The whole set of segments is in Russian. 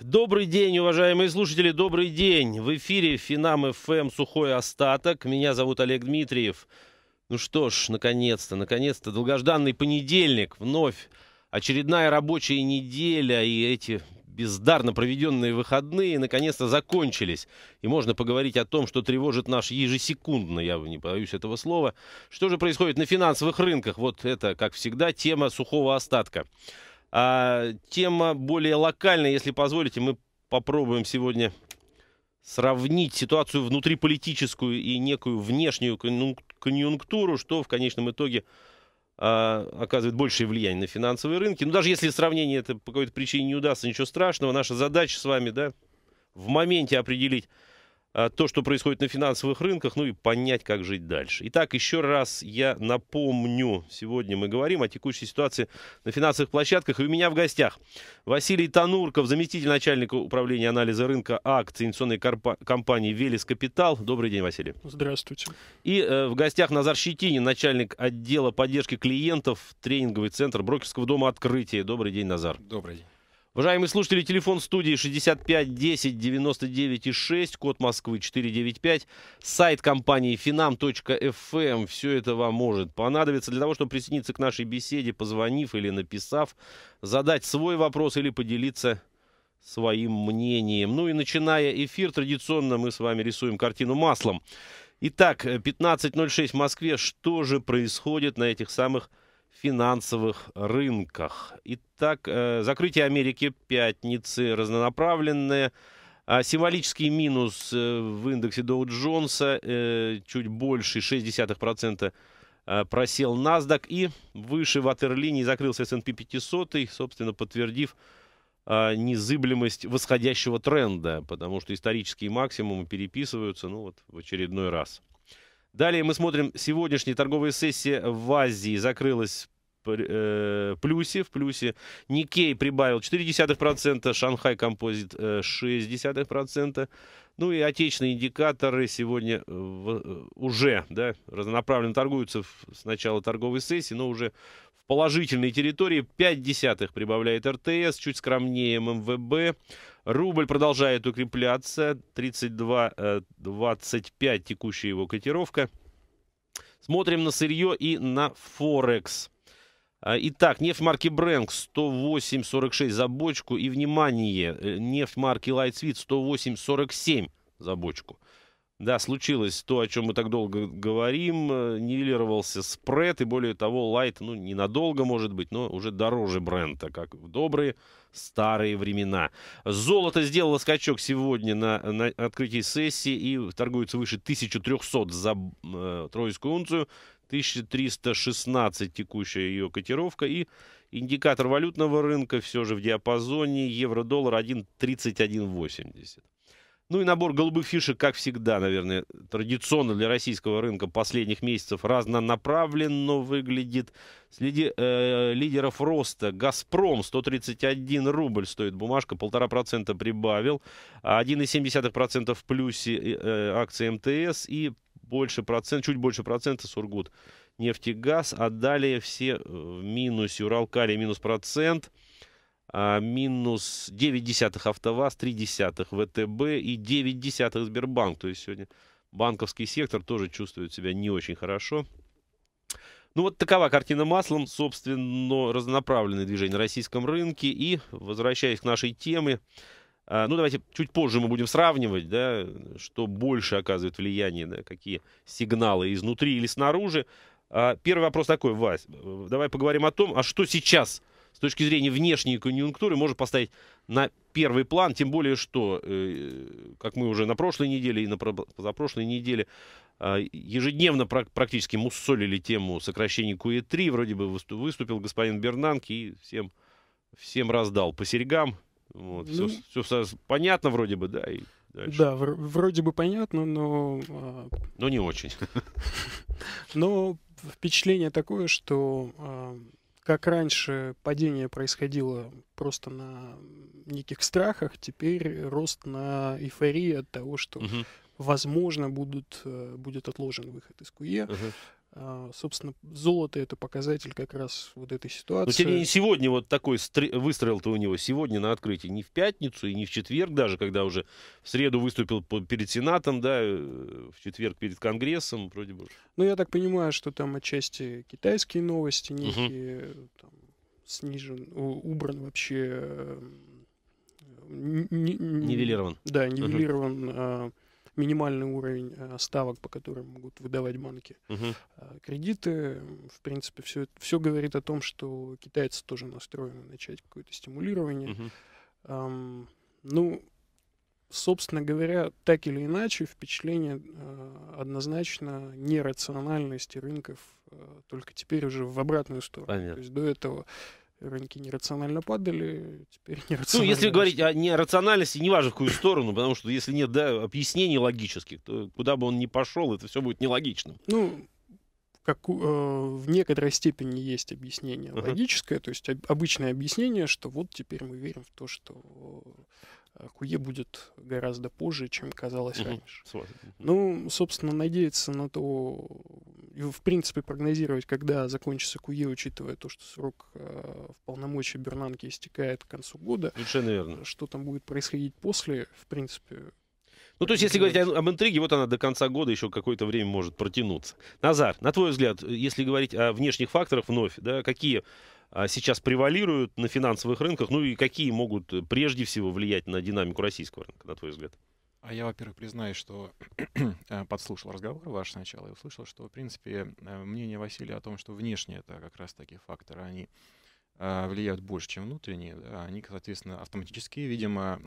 Добрый день, уважаемые слушатели, добрый день. В эфире Финам ФМ «Сухой остаток». Меня зовут Олег Дмитриев. Ну что ж, наконец-то, наконец-то, долгожданный понедельник, вновь очередная рабочая неделя и эти бездарно проведенные выходные наконец-то закончились. И можно поговорить о том, что тревожит наш ежесекундно, я не боюсь этого слова. Что же происходит на финансовых рынках? Вот это, как всегда, тема сухого остатка. А, тема более локальная, если позволите, мы попробуем сегодня сравнить ситуацию внутриполитическую и некую внешнюю конъюнктуру, что в конечном итоге а, оказывает большее влияние на финансовые рынки. Но ну, даже если сравнение это по какой-то причине не удастся, ничего страшного. Наша задача с вами, да, в моменте определить а, то, что происходит на финансовых рынках, ну и понять, как жить дальше. Итак, еще раз я напомню, сегодня мы говорим о текущей ситуации на финансовых площадках. И у меня в гостях Василий Танурков, заместитель начальника управления анализа рынка акций инвестиционной компании «Велес Капитал». Добрый день, Василий. Здравствуйте. И э, в гостях Назар Щетинин, начальник отдела поддержки клиентов, тренинговый центр брокерского дома «Открытие». Добрый день, Назар. Добрый день. Уважаемые слушатели, телефон студии 65 10 99 6, код Москвы 495, сайт компании finam.fm. Эм. Все это вам может понадобиться для того, чтобы присоединиться к нашей беседе, позвонив или написав, задать свой вопрос или поделиться своим мнением. Ну и начиная эфир, традиционно мы с вами рисуем картину маслом. Итак, 15.06 в Москве. Что же происходит на этих самых финансовых рынках. Итак, э, закрытие Америки пятницы разнонаправленное. А символический минус э, в индексе Доу Джонса э, чуть больше 0,6% просел NASDAQ и выше ватерлинии закрылся S&P 500, собственно, подтвердив незыблемость восходящего тренда, потому что исторические максимумы переписываются ну, вот, в очередной раз. Далее мы смотрим сегодняшняя торговая сессия в Азии закрылась э, плюсе, в плюсе. Никей прибавил 0,4%, Шанхай композит э, 0,6%. Ну и отечественные индикаторы сегодня э, в, э, уже да, разнонаправленно торгуются с начала торговой сессии, но уже в положительной территории. 5 десятых прибавляет РТС, чуть скромнее МВБ. Рубль продолжает укрепляться, 32,25 э, текущая его котировка. Смотрим на сырье и на Форекс. А, итак, нефть марки Брэнк 108.46 за бочку. И, внимание, э, нефть марки Lightsweet 108.47 за бочку. Да, случилось то, о чем мы так долго говорим, э, нивелировался спред, и более того, Light, ну, ненадолго, может быть, но уже дороже бренда, как в добрые старые времена. Золото сделало скачок сегодня на, на открытии сессии и торгуется выше 1300 за э, тройскую унцию, 1316 текущая ее котировка и индикатор валютного рынка все же в диапазоне евро-доллар 1.3180. Ну и набор голубых фишек, как всегда, наверное, традиционно для российского рынка последних месяцев разнонаправленно выглядит. Среди э, лидеров роста «Газпром» 131 рубль стоит бумажка, полтора процента прибавил, 1,7% в плюсе э, акции МТС и больше процент, чуть больше процента «Сургут» нефтегаз, а далее все э, в минусе. «Уралкалий» минус процент – а, минус 9 десятых АвтоВАЗ, 3 десятых ВТБ и 9 десятых Сбербанк. То есть сегодня банковский сектор тоже чувствует себя не очень хорошо. Ну вот такова картина маслом, собственно, разнонаправленные движение на российском рынке. И, возвращаясь к нашей теме, а, ну давайте чуть позже мы будем сравнивать, да, что больше оказывает влияние, да, какие сигналы изнутри или снаружи. А, первый вопрос такой, Вась, давай поговорим о том, а что сейчас с точки зрения внешней конъюнктуры можно поставить на первый план, тем более, что, э, как мы уже на прошлой неделе и на позапрошлой неделе а, ежедневно практически муссолили тему сокращений КУЕ-3, вроде бы выступил господин Бернанки и всем, всем раздал по серьгам. Вот, ну, все, все понятно вроде бы, да, и дальше. Да, вроде бы понятно, но... А, но не очень. Но впечатление такое, что а, как раньше падение происходило просто на неких страхах, теперь рост на эйфории от того, что, угу. возможно, будут, э, будет отложен выход из КУЕ. Угу. А, собственно, золото это показатель как раз вот этой ситуации. Ну, Но тем не сегодня вот такой выстрел-то у него сегодня на открытии не в пятницу и не в четверг даже, когда уже в среду выступил перед Сенатом, да, э, в четверг перед Конгрессом вроде бы. Ну, я так понимаю, что там отчасти китайские новости, некие угу. там, снижен, убран вообще... Э, нивелирован. Да, нивелирован угу минимальный уровень э, ставок, по которым могут выдавать банки угу. кредиты. В принципе, все, все говорит о том, что китайцы тоже настроены начать какое-то стимулирование. Угу. Эм, ну, собственно говоря, так или иначе, впечатление э, однозначно нерациональности рынков э, только теперь уже в обратную сторону. Понятно. То есть до этого рынки нерационально падали, теперь ну, нерационально. Ну, если говорить о нерациональности, неважно в какую сторону, потому что если нет да, объяснений логических, то куда бы он ни пошел, это все будет нелогичным. Ну, как, э, в некоторой степени есть объяснение uh-huh. логическое, то есть об, обычное объяснение, что вот теперь мы верим в то, что Куе будет гораздо позже, чем казалось раньше. Ну, собственно, надеяться на то, и в принципе прогнозировать, когда закончится куе, учитывая то, что срок э, в полномочия Бернанки истекает к концу года. Лучше, наверное. Что там будет происходить после, в принципе, ну, то есть, если говорить об интриге, вот она до конца года еще какое-то время может протянуться. Назар, на твой взгляд, если говорить о внешних факторах вновь, да, какие а, сейчас превалируют на финансовых рынках, ну и какие могут э, прежде всего влиять на динамику российского рынка, на твой взгляд? А я, во-первых, признаюсь, что э, подслушал разговор ваш сначала и услышал, что, в принципе, э, мнение Василия о том, что внешние это как раз такие факторы, они влияют больше, чем внутренние, да, они, соответственно, автоматически, видимо,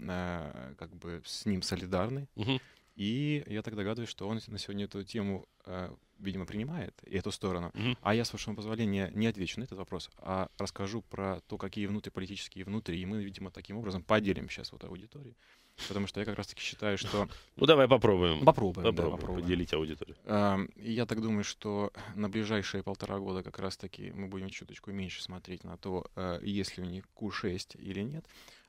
как бы с ним солидарны. Угу. И я так догадываюсь, что он на сегодня эту тему видимо, принимает и эту сторону. Mm-hmm. А я, с вашего позволения, не отвечу на этот вопрос, а расскажу про то, какие внутриполитические внутри. И мы, видимо, таким образом поделим сейчас вот аудиторию. Потому что я как раз-таки считаю, что... Ну, давай попробуем. Попробуем, попробуем, да, попробуем. поделить аудиторию. Я так думаю, что на ближайшие полтора года как раз-таки мы будем чуточку меньше смотреть на то, э, есть ли у них Q6 или нет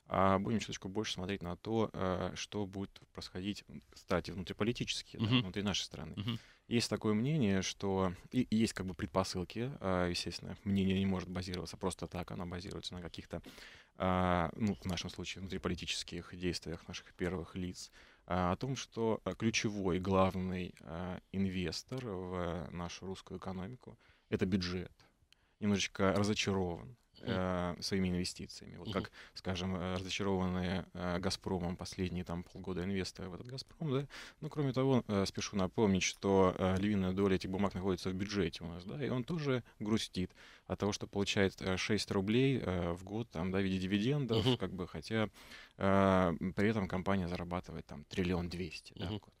а будем чуточку больше смотреть на то, э, что будет происходить, кстати, внутриполитически, uh-huh. да, внутри нашей страны. Uh-huh. Есть такое мнение, что и есть как бы предпосылки, а, естественно, мнение не может базироваться просто так, оно базируется на каких-то, а, ну, в нашем случае, внутриполитических действиях наших первых лиц, а, о том, что э, ключевой, главный инвестор в нашу русскую экономику — это бюджет. Немножечко разочарован э, своими инвестициями. Вот как, скажем, э, разочарованные э, «Газпромом» последние там полгода инвесторы в этот «Газпром». Да? Ну, кроме того, э, спешу напомнить, что э, львиная доля этих бумаг находится в бюджете у нас, да, и он тоже грустит от того, что получает 6 э, рублей э, в год там, да, в виде дивидендов, uh-huh. как бы, хотя э, при этом компания зарабатывает там триллион двести uh-huh. да, в год.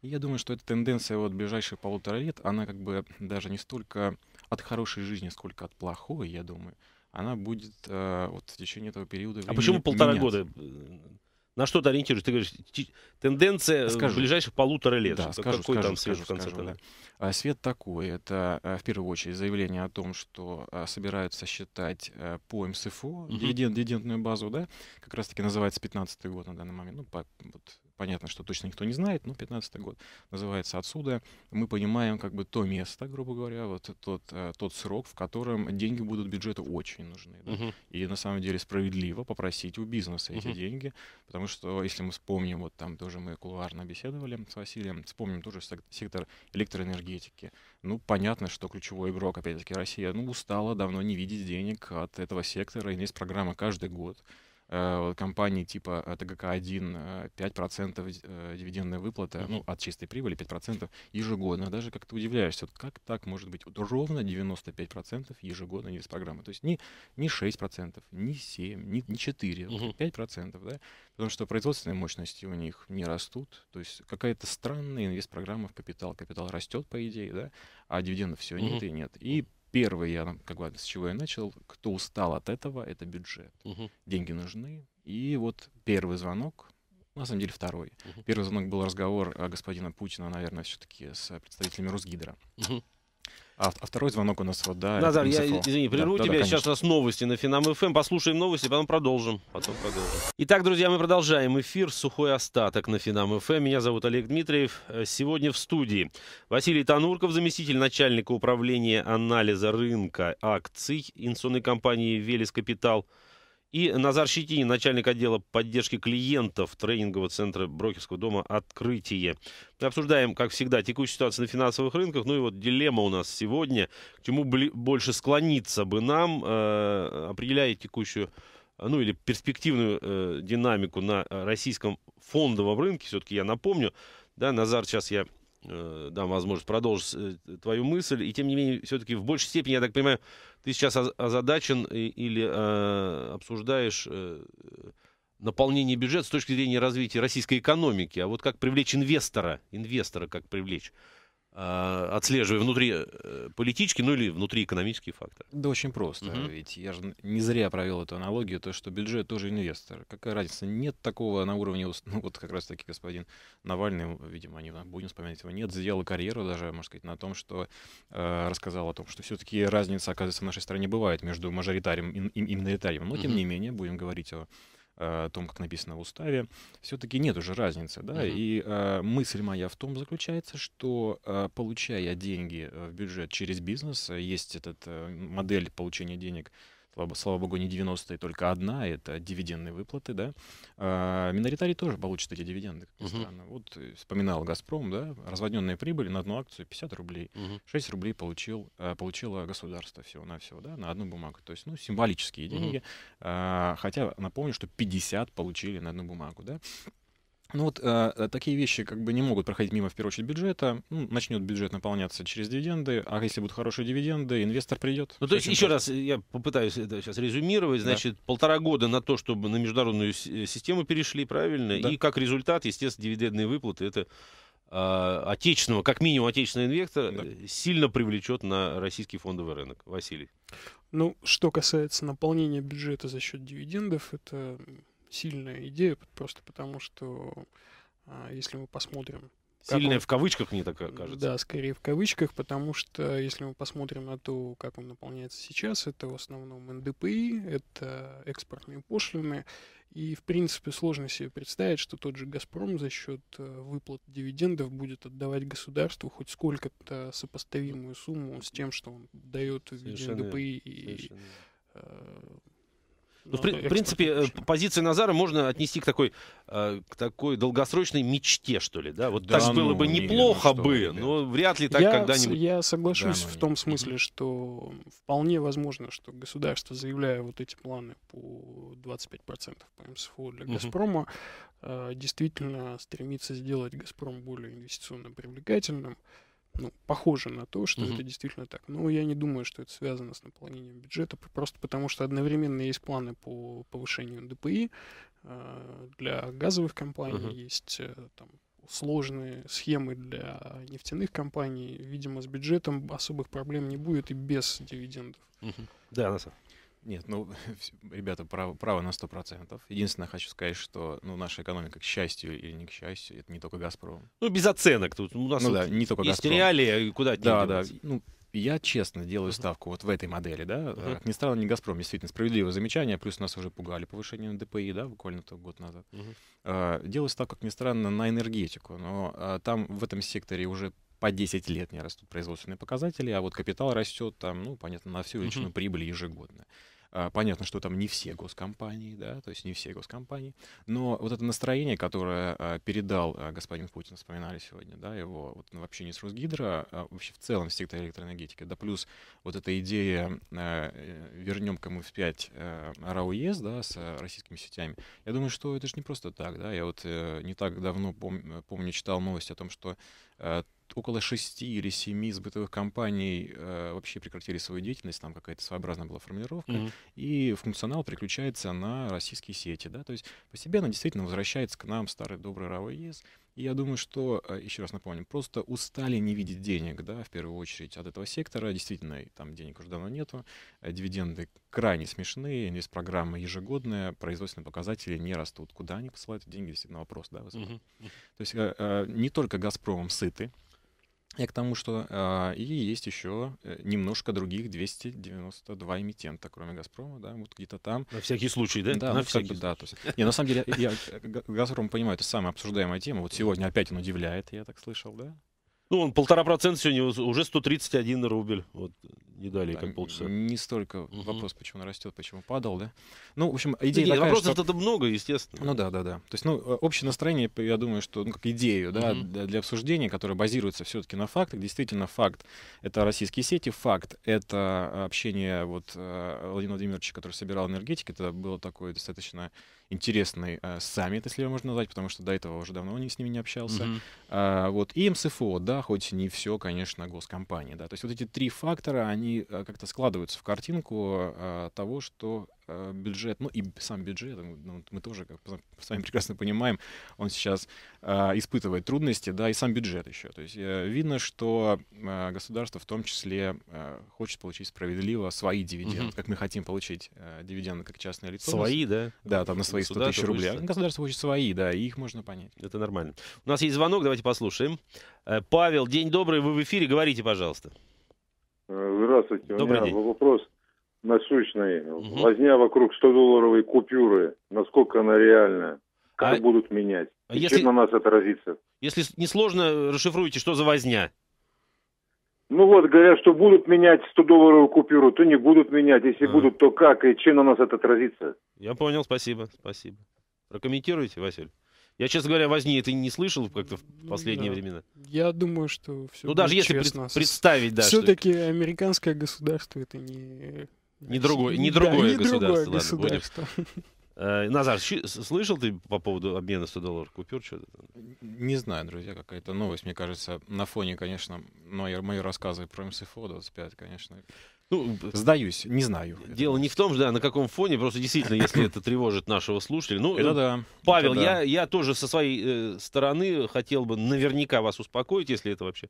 И я думаю, что эта тенденция вот ближайшие полутора лет, она как бы даже не столько от хорошей жизни, сколько от плохой, я думаю, она будет э, вот в течение этого периода А почему полтора меняться. года? На что ты ориентируешься? Ты говоришь, тенденция э, скажу. ближайших полутора лет. Да, скажу, Какой скажу, там свет скажу, в конце скажу, да. А, свет такой. Это э, в первую очередь заявление о том, что а, собираются считать а, по МСФО угу. дивиденд, дивидендную базу, да, как раз-таки называется 15 год на данный момент, ну, по, вот, понятно, что точно никто не знает, но 15 год называется отсюда. Мы понимаем как бы то место, грубо говоря, вот тот, э, тот срок, в котором деньги будут бюджету очень нужны. Да? Uh-huh. И на самом деле справедливо попросить у бизнеса эти uh-huh. деньги, потому что если мы вспомним, вот там тоже мы кулуарно беседовали с Василием, вспомним тоже сектор электроэнергетики. Ну, понятно, что ключевой игрок, опять-таки, Россия, ну, устала давно не видеть денег от этого сектора, и есть программа каждый год Э, компании типа э, ТГК-1 5% э, дивидендная выплата, ну, от чистой прибыли 5% ежегодно. Даже как-то удивляешься, вот как так может быть? Вот ровно 95% ежегодно из программы. То есть не, не 6%, не 7%, не, не 4%, угу. 5%, да? Потому что производственные мощности у них не растут. То есть какая-то странная инвест-программа в капитал. Капитал растет, по идее, да? А дивидендов все нет и нет. И Первый я, как бы, с чего я начал, кто устал от этого, это бюджет. Угу. Деньги нужны. И вот первый звонок, на самом деле второй. Угу. Первый звонок был разговор а, господина Путина, наверное, все-таки с представителями Росгидро. Угу. А, а второй звонок у нас вот, да. Назар, я, извини, прерву да, тебя. Да, Сейчас у нас новости на Финам ФМ. Эм, послушаем новости, потом продолжим. Потом продолжим. Итак, друзья, мы продолжаем эфир «Сухой остаток» на Финам ФМ. Эм. Меня зовут Олег Дмитриев. Э, сегодня в студии Василий Танурков, заместитель начальника управления анализа рынка акций инвестиционной компании «Велес Капитал». И Назар Щетинин, начальник отдела поддержки клиентов тренингового центра брокерского дома «Открытие». Мы обсуждаем, как всегда, текущую ситуацию на финансовых рынках. Ну и вот дилемма у нас сегодня. К чему больше склониться бы нам, э, определяя текущую ну или перспективную э, динамику на российском фондовом рынке, все-таки я напомню, да, Назар, сейчас я Э, дам возможность продолжить э, твою мысль. И тем не менее, все-таки в большей степени, я так понимаю, ты сейчас озадачен или э, обсуждаешь э, наполнение бюджета с точки зрения развития российской экономики. А вот как привлечь инвестора, инвестора как привлечь а, отслеживая внутри э, политические, ну или внутри экономический фактор. Да очень просто. Угу. Ведь я же не зря провел эту аналогию, то что бюджет тоже инвестор. Какая разница? Нет такого на уровне, ну вот как раз таки господин Навальный, видимо, не а, будем вспоминать его, нет, сделал карьеру даже, можно сказать, на том, что э, рассказал о том, что все-таки разница, оказывается, в нашей стране бывает между мажоритарием и, и миноритарием. Но тем угу. не менее, будем говорить о о том, как написано в уставе, все-таки нет уже разницы. Да? Uh-huh. И э, мысль моя в том заключается, что э, получая деньги э, в бюджет через бизнес, э, есть эта э, модель получения денег слава богу, не 90-е, только одна, это дивидендные выплаты, да. А, миноритарий тоже получит эти дивиденды, как ни угу. странно. Вот э, вспоминал «Газпром», да, разводненные прибыли на одну акцию 50 рублей, угу. 6 рублей получил, э, получило государство всего-навсего, да, на одну бумагу. То есть, ну, символические деньги, угу. а, хотя напомню, что 50 получили на одну бумагу, да. Ну вот э, э, такие вещи как бы не могут проходить мимо, в первую очередь, бюджета. Ну, начнет бюджет наполняться через дивиденды, а если будут хорошие дивиденды, инвестор придет. Ну, то есть, еще раз, э, я попытаюсь это сейчас резюмировать. Значит, да. полтора года на то, чтобы на международную э, систему перешли, правильно? Да. И как результат, естественно, дивидендные выплаты — это э, отечественного, как минимум отечественного инвектора, да. сильно привлечет на российский фондовый рынок. Василий. Ну, что касается наполнения бюджета за счет дивидендов, это сильная идея, просто потому что, а, если мы посмотрим... Сильная он... в кавычках, мне так кажется. Да, скорее в кавычках, потому что, если мы посмотрим на то, как он наполняется сейчас, это в основном НДПИ, это экспортные пошлины, и, в принципе, сложно себе представить, что тот же «Газпром» за счет э, выплат дивидендов будет отдавать государству хоть сколько-то сопоставимую сумму с тем, что он дает в виде НДПИ и ну, в, в принципе, э, точно. позицию Назара можно отнести к такой, э, к такой долгосрочной мечте, что ли. Да? Вот да, так ну, было бы не неплохо верно, бы, да. но вряд ли так я, когда-нибудь. Я соглашусь да, в том ну, смысле, что вполне возможно, что государство, заявляя вот эти планы по 25% по МСФО для Газпрома, угу. действительно стремится сделать Газпром более инвестиционно привлекательным ну, похоже на то, что угу. это действительно так. Но я не думаю, что это связано с наполнением бюджета, просто потому что одновременно есть планы по повышению ДПИ э, для газовых компаний, угу. есть э, там сложные схемы для нефтяных компаний. Видимо, с бюджетом особых проблем не будет и без дивидендов. Угу. Да, на самом деле. Нет, ну, ребята, право, право на 100%. Единственное, хочу сказать, что ну, наша экономика, к счастью или не к счастью, это не только «Газпром». Ну, без оценок тут. У нас ну, вот да, не только есть «Газпром». реалии, а куда Да, да. Ну, я честно делаю uh-huh. ставку вот в этой модели, да. Uh-huh. Э, как ни странно, не «Газпром», действительно, справедливое замечание, плюс нас уже пугали повышением ДПИ, да, буквально -то год назад. Uh-huh. делаю ставку, как ни странно, на энергетику, но э, там в этом секторе уже по 10 лет не растут производственные показатели, а вот капитал растет там, ну, понятно, на всю личную uh-huh. прибыли ежегодно. А, понятно, что там не все госкомпании, да, то есть не все госкомпании, но вот это настроение, которое а, передал а, господин Путин, вспоминали сегодня, да, его вот в общении с Росгидро, вообще в целом в секторе электроэнергетики, да плюс вот эта идея э, вернем кому мы вспять РАО да, с российскими сетями, я думаю, что это же не просто так, да, я вот э, не так давно, помню, читал новость о том, что около шести или семи из бытовых компаний э, вообще прекратили свою деятельность, там какая-то своеобразная была формулировка, mm-hmm. и функционал переключается на российские сети, да, то есть постепенно действительно возвращается к нам старый добрый РАО и я думаю, что, э, еще раз напомним просто устали не видеть денег, да, в первую очередь от этого сектора. Действительно, там денег уже давно нету. Э, дивиденды крайне смешные, инвестпрограмма ежегодная, производственные показатели не растут. Куда они посылают деньги, действительно вопрос, да, вызывает. uh То есть э, э, не только «Газпромом» сыты, я к тому, что э, и есть еще э, немножко других 292 эмитента, кроме «Газпрома», да, вот где-то там. На всякий случай, да? Да, на всякий как бы, да. То есть, не, на самом деле, я, «Газпром» понимаю, это самая обсуждаемая тема. Вот сегодня опять он удивляет, я так слышал, да? Ну, он полтора процента сегодня, уже 131 рубль. Вот не далее, да, как полчаса. Не столько угу. вопрос, почему он растет, почему падал, да? Ну, в общем, идея Да, такая, вопросов что... это много, естественно. Ну да, да, да. То есть, ну, э, общее настроение, я думаю, что, ну, как идею, да, угу. для обсуждения, которая базируется все-таки на фактах. Действительно, факт — это российские сети, факт — это э, общение вот э, Владимира Владимировича, который собирал энергетики, это было такое достаточно интересный э, саммит, если его можно назвать, потому что до этого уже давно с ними не общался. Mm-hmm. А, вот. И МСФО, да, хоть не все, конечно, госкомпании. Да. То есть вот эти три фактора, они э, как-то складываются в картинку а, того, что Э, бюджет, ну и сам бюджет, ну, ну мы тоже, как сами прекрасно понимаем, он сейчас э, испытывает трудности, да, и сам бюджет еще. То есть э, видно, что э, государство в том числе э, хочет получить справедливо свои дивиденды, угу. как мы хотим получить э, дивиденды как частное лицо. Свои, да? Да, там на свои 100 тысяч рублей. Хочется. Государство хочет свои, да, и их можно понять. Это нормально. У нас есть звонок, давайте послушаем. Э, Павел, день добрый, вы в эфире, говорите, пожалуйста. Э, здравствуйте. Добрый у меня день. вопрос насущной, угу. возня вокруг 100-долларовой купюры, насколько она реальная а как а... будут менять, и а если... чем на нас отразится. Если несложно, э, расшифруйте, что за возня. Ну вот, говорят, что будут менять 100-долларовую купюру, то не будут менять. Если а. будут, то как и чем на нас это отразится? Я понял, спасибо, спасибо. Прокомментируйте, Василь? Я, честно говоря, возни это не слышал как-то в последние да. времена. Я думаю, что все Ну, даже если пред, представить, да. Все-таки что... американское государство это не не другое, не другое да, государство. Не другое Ладно, государство. Э, Назар, слышал ты по поводу обмена 100 долларов купюр? Что-то? Не знаю, друзья, какая-то новость, мне кажется, на фоне, конечно, мои, мои рассказы про МСФО 25, конечно. Ну, сдаюсь, не знаю. Дело не в том, да, на каком фоне, просто действительно, если это тревожит нашего слушателя. Ну, это э, да. Павел, это я, да. я тоже со своей э, стороны хотел бы наверняка вас успокоить, если это вообще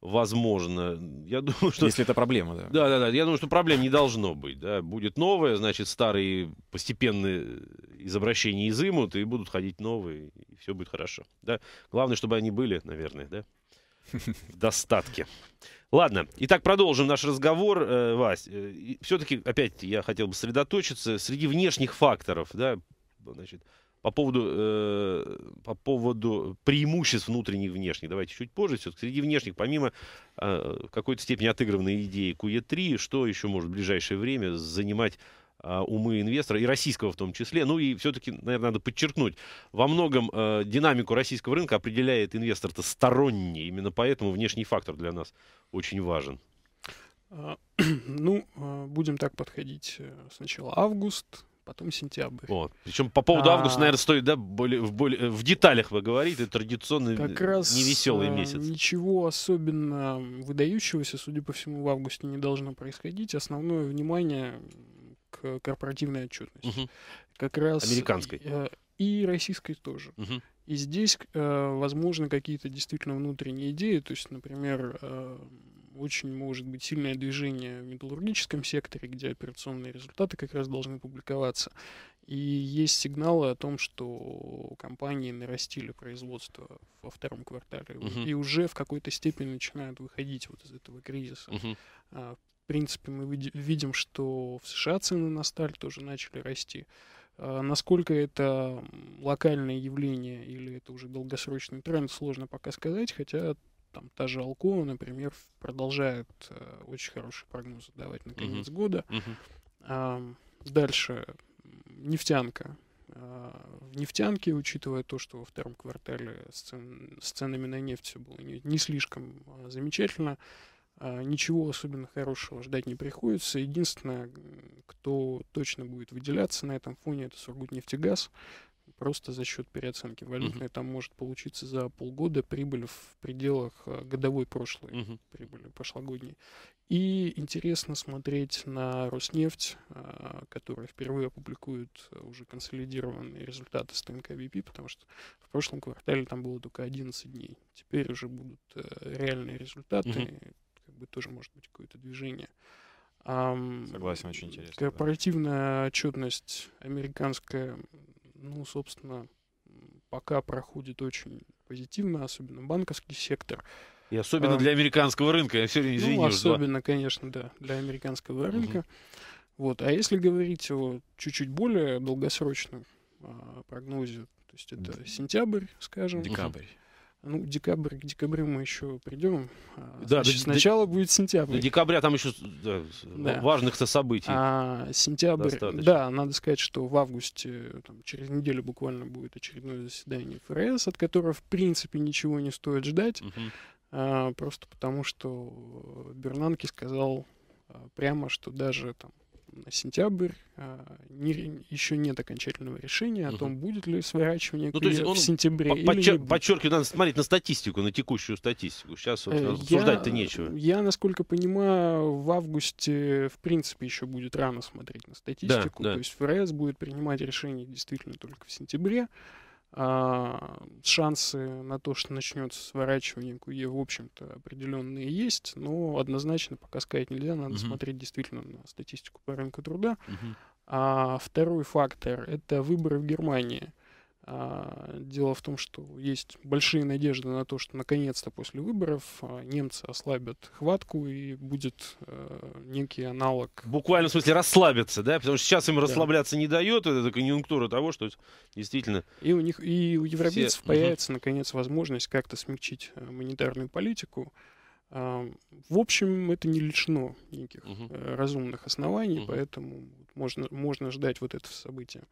возможно. Я думаю, что... Если это проблема, да. Да, да, да. Я думаю, что проблем не должно быть. Да. Будет новое, значит, старые постепенно э, из обращения изымут, и будут ходить новые, и все будет хорошо. Да. Главное, чтобы они были, наверное, да, в достатке. Ладно, итак, продолжим наш разговор, э, Вась. Э, Все-таки, опять, я хотел бы сосредоточиться среди внешних факторов, да, значит, по поводу, э, по поводу преимуществ внутренних и внешних. Давайте чуть позже. Все-таки среди внешних, помимо э, какой-то степени отыгрыванной идеи QE3, что еще может в ближайшее время занимать а, умы инвестора, и российского в том числе. Ну и все-таки, наверное, надо подчеркнуть, во многом э, динамику российского рынка определяет инвестор-то сторонний. Именно поэтому внешний фактор для нас очень важен. А, ну, а, будем так подходить. Э, сначала август, потом сентябрь. О, Причем по поводу а... августа, наверное, стоит да, более, в, более, э, в деталях поговорить. Это традиционный как э, раз невеселый месяц. Ничего особенно выдающегося, судя по всему, в августе не должно происходить. Основное внимание к э, корпоративной отчетности. Угу. Как раз Американской. И, э, и российской тоже. Угу. И здесь, э, возможно, какие-то действительно внутренние идеи. То есть, например, очень может быть сильное движение в металлургическом секторе, где операционные результаты как раз должны публиковаться. И есть сигналы о том, что компании нарастили производство во втором квартале угу. и уже в какой-то степени начинают выходить вот из этого кризиса. Угу принципе, мы видим, что в США цены на сталь тоже начали расти. А насколько это локальное явление или это уже долгосрочный тренд, сложно пока сказать, хотя там та же Алкова, например, продолжает э, очень хорошие прогнозы давать на конец uh-huh. года. Uh-huh. А, дальше нефтянка. А, в нефтянке, учитывая то, что во втором квартале с, цен, с ценами на нефть все было не, не слишком а, замечательно, а, ничего особенно хорошего ждать не приходится. Единственное, кто точно будет выделяться на этом фоне, это Сургутнефтегаз. Просто за счет переоценки валютной uh там может получиться за полгода прибыль в пределах а, годовой прошлой uh прибыли, прошлогодней. И интересно смотреть на Роснефть, а, которая впервые опубликует уже консолидированные результаты с ТМК ВП, потому что в прошлом квартале там было только 11 дней. Теперь уже будут э, реальные результаты. uh бы тоже может быть какое-то движение. Согласен, очень интересно. Корпоративная да. отчетность американская, ну, собственно, пока проходит очень позитивно, особенно банковский сектор. И особенно а, для американского рынка, я все время извини. Ну, особенно, уже, конечно, да, для американского угу. рынка. Вот. А если говорить о чуть-чуть более долгосрочном а, прогнозе, то есть это сентябрь, скажем. Декабрь. Ну, декабрь, к декабрю мы еще придем. А, да, Значит, до, сначала до, будет сентябрь. До декабря там еще да, да. важных-то событий. А, сентябрь, достаточно. да, надо сказать, что в августе, там, через неделю буквально будет очередное заседание ФРС, от которого, в принципе, ничего не стоит ждать. Угу. А, просто потому, что Бернанки сказал а, прямо, что даже там на сентябрь, а, не, еще нет окончательного решения о том, будет ли сворачивание ну, то есть он в сентябре. Подчер... Или подчеркиваю, надо смотреть на статистику, на текущую статистику. Сейчас э, обсуждать-то нечего. Я, насколько понимаю, в августе, в принципе, еще будет рано смотреть на статистику. Да, да. То есть ФРС будет принимать решение действительно только в сентябре а, шансы на то, что начнется сворачивание QE, в общем-то, определенные есть, но однозначно пока сказать нельзя, надо угу. смотреть действительно на статистику по рынку труда. Угу. А второй фактор — это выборы в Германии. А, дело в том, что есть большие надежды на то, что наконец-то после выборов а, немцы ослабят хватку и будет э, некий аналог. Буквально в смысле расслабятся, да? Потому что сейчас им да. расслабляться не дает эта конъюнктура того, что действительно... И у них, и у европейцев все... появится угу. наконец возможность как-то смягчить э, монетарную политику. А, в общем, это не лишено никаких угу. разумных оснований, угу. поэтому можно, можно ждать вот это событие.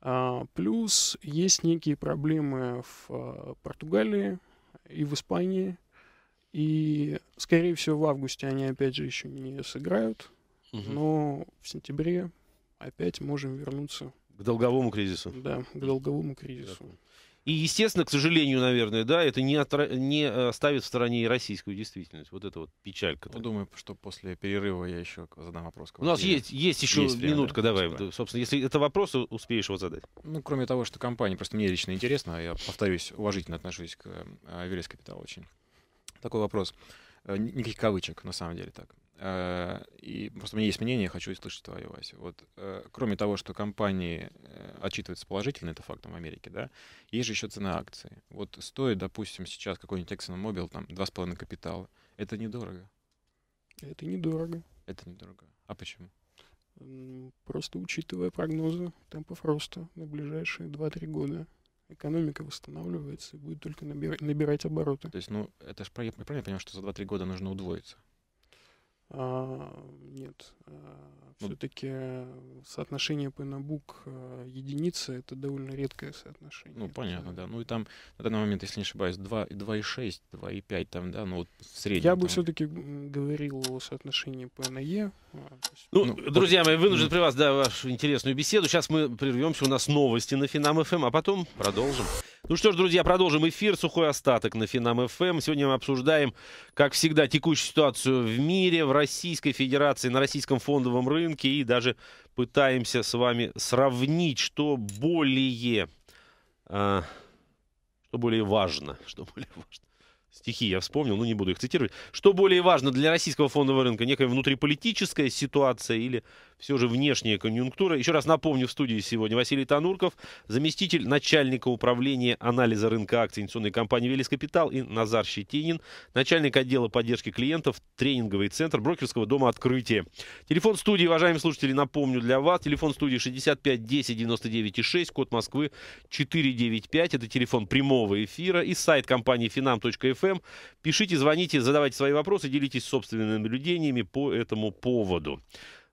А, плюс есть некие проблемы в а, Португалии и в Испании. И, скорее всего, в августе они опять же еще не сыграют. Угу. Но в сентябре опять можем вернуться. К долговому кризису. Да, к долговому кризису. Понятно. И, естественно, к сожалению, наверное, да, это не, отра- не оставит э, в стороне и российскую действительность. Вот это вот печалька. Ну, думаю, что после перерыва я еще задам вопрос. У нас есть, есть еще есть минутка, время, давай. Да. Собственно, если это вопрос, успеешь его задать. Ну, кроме того, что компания, просто мне лично интересно, я, повторюсь, уважительно отношусь к Велес э, Капитал очень. Такой вопрос. Э, никаких кавычек, на самом деле так. Э, и просто у меня есть мнение, хочу услышать твое, Вася. Вот, э, кроме того, что компании э, отчитываются положительно, это фактом в Америке, да, есть же еще цена акции. Вот стоит, допустим, сейчас какой-нибудь Exxon Mobil там 2,5 капитала. Это недорого. Это недорого. Это недорого. А почему? Просто учитывая прогнозы темпов роста на ближайшие 2-3 года, экономика восстанавливается и будет только набирать, обороты. То есть, ну, это же правильно я понимаю, что за 2-3 года нужно удвоиться. А, нет, а, ну, все-таки соотношение p на единица это довольно редкое соотношение. Ну, это... понятно, да. Ну и там на данный момент, если не ошибаюсь, 2,6, 2,5 там, да, ну вот в среднем. Я там... бы все-таки говорил о соотношении p на e. Ну, ну друзья мои, вынужден при вас, да, вашу интересную беседу. Сейчас мы прервемся, у нас новости на Финам ФМ, а потом продолжим. Ну что ж, друзья, продолжим эфир. Сухой остаток на Финам ФМ. Сегодня мы обсуждаем, как всегда, текущую ситуацию в мире, в Российской Федерации на российском фондовом рынке и даже пытаемся с вами сравнить, что более, э, что более важно, что более важно. Стихи я вспомнил, но не буду их цитировать. Что более важно для российского фондового рынка? Некая внутриполитическая ситуация или все же внешняя конъюнктура. Еще раз напомню, в студии сегодня Василий Танурков, заместитель начальника управления анализа рынка акций инвестиционной компании «Велес Капитал» и Назар Щетинин, начальник отдела поддержки клиентов, тренинговый центр брокерского дома «Открытие». Телефон студии, уважаемые слушатели, напомню для вас, телефон студии 65 10 99 6, код Москвы 495, это телефон прямого эфира и сайт компании finam.fm. Эм. Пишите, звоните, задавайте свои вопросы, делитесь собственными наблюдениями по этому поводу.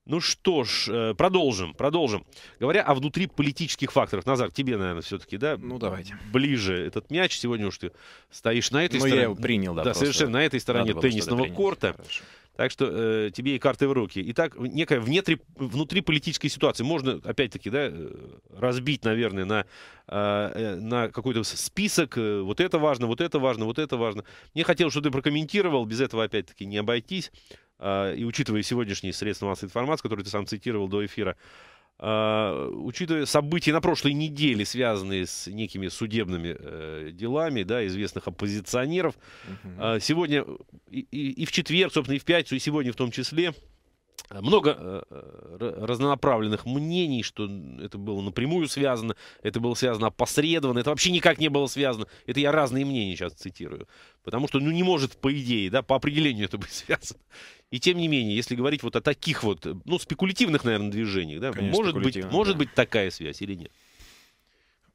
Ну что ж, э, продолжим, продолжим. Говоря о внутриполитических факторах, Назар, тебе, наверное, все-таки, да? Ну давайте. Ближе этот мяч. Сегодня уж ты стоишь на этой ну, стороне. я его принял, да. Да, совершенно на этой стороне теннисного корта. Хорошо. Так что э, тебе и карты в руки. Итак, некая внетри, внутриполитическая ситуация. Можно, опять-таки, да, э, разбить, наверное, на, э, э на какой-то список. Вот это важно, вот это важно, вот это важно. Мне хотелось, чтобы ты прокомментировал. Без этого, опять-таки, не обойтись. А, и учитывая сегодняшние средства массовой информации, которые ты сам цитировал до эфира, а, учитывая события на прошлой неделе, связанные с некими судебными э, делами, да, известных оппозиционеров, угу. сегодня и, и, и в четверг, собственно, и в пятницу, и сегодня в том числе, Э, много э, э, разнонаправленных мнений, что это было напрямую связано, это было связано опосредованно, это вообще никак не было связано. Это я разные мнения сейчас цитирую. Потому что, ну, не может, по идее, да, по определению это быть связано. И тем не менее, если говорить вот о таких вот, ну, спекулятивных, наверное, движениях, да, Конечно, может, быть, может быть такая связь или нет?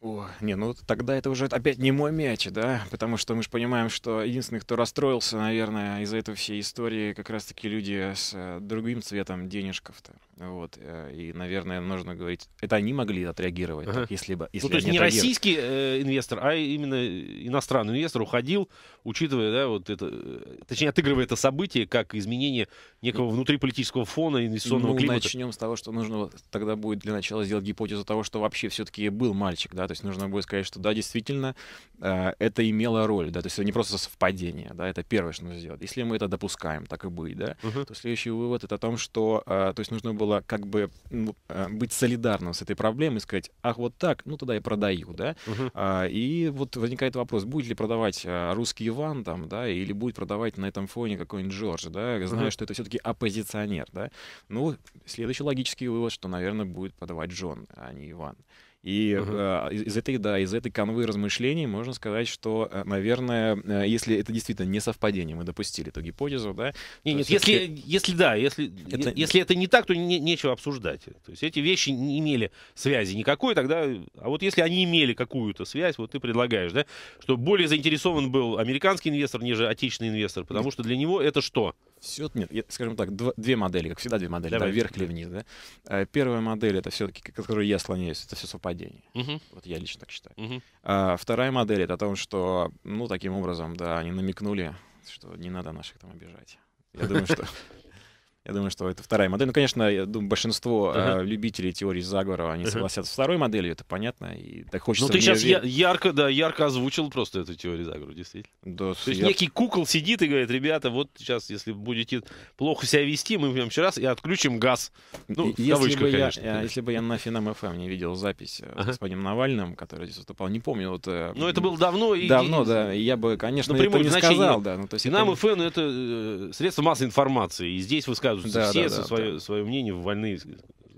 О, не, ну тогда это уже опять не мой мяч, да, потому что мы же понимаем, что единственный, кто расстроился, наверное, из-за этой всей истории, как раз-таки люди с э, другим цветом денежков-то, вот, э, и, наверное, нужно говорить, это они могли отреагировать, ага. если бы, если ну, то есть не российский э, инвестор, а именно иностранный инвестор уходил, учитывая, да, вот это, э, точнее, отыгрывая это событие как изменение некого внутриполитического фона инвестиционного ну, климата. начнем с того, что нужно вот, тогда будет для начала сделать гипотезу того, что вообще все-таки был мальчик, да, то есть нужно будет сказать, что да, действительно, э, это имело роль, да, то есть это не просто совпадение, да, это первое, что нужно сделать. Если мы это допускаем, так и быть, да, uh-huh. то следующий вывод это о том, что, э, то есть нужно было как бы э, быть солидарным с этой проблемой и сказать, ах, вот так, ну тогда я продаю, да, uh-huh. и вот возникает вопрос, будет ли продавать русский Иван там, да, или будет продавать на этом фоне какой-нибудь Джордж, да, зная, uh-huh. что это все-таки оппозиционер, да. Ну, следующий логический вывод, что, наверное, будет подавать Джон, а не Иван. И Uh-huh. из, из этой, да, из этой канвы размышлений можно сказать, что, э, наверное, э, если это действительно не совпадение, мы допустили эту гипотезу, да? Нет, нет если, если, если да, если это... если это не так, то не, нечего обсуждать. То есть эти вещи не имели связи никакой, тогда... А вот если они имели какую-то связь, вот ты предлагаешь, да, что более заинтересован был американский инвестор, нежели отечественный инвестор, потому что для него это что? Все, нет, скажем так, дв две модели, как всегда, две модели, Давай. да, вверх или вниз, да. Э, первая модель это все-таки, к которой я слоняюсь, это все совпадение. Угу. Вот я лично так считаю. Угу. А, вторая модель это о том, что, ну, таким образом, да, они намекнули, что не надо наших там обижать. Я думаю, что я думаю, что это вторая модель. Ну, конечно, я думаю, большинство uh-huh. э, любителей теории заговора, они uh-huh. согласятся с второй моделью, это понятно. И так хочется. Ну, ты сейчас я, ярко, да, ярко озвучил просто эту теорию заговора, действительно. Да, То есть некий кукол сидит и говорит, ребята, вот сейчас, если будете плохо себя вести, мы прям еще раз и отключим газ. Ну, если кавычках, бы конечно. Я, э, если бы я на Финам ФМ не видел запись uh-huh. с господином Навальным, который здесь выступал, не помню. Вот, э, ну, это было давно. И... Давно, да. И я бы, конечно, это не значение. сказал. Да. Ну, то есть Финам ФМ это... — это средство массовой информации. И здесь высказывается высказываются да, все да, да, свое, да. свое мнение, вольны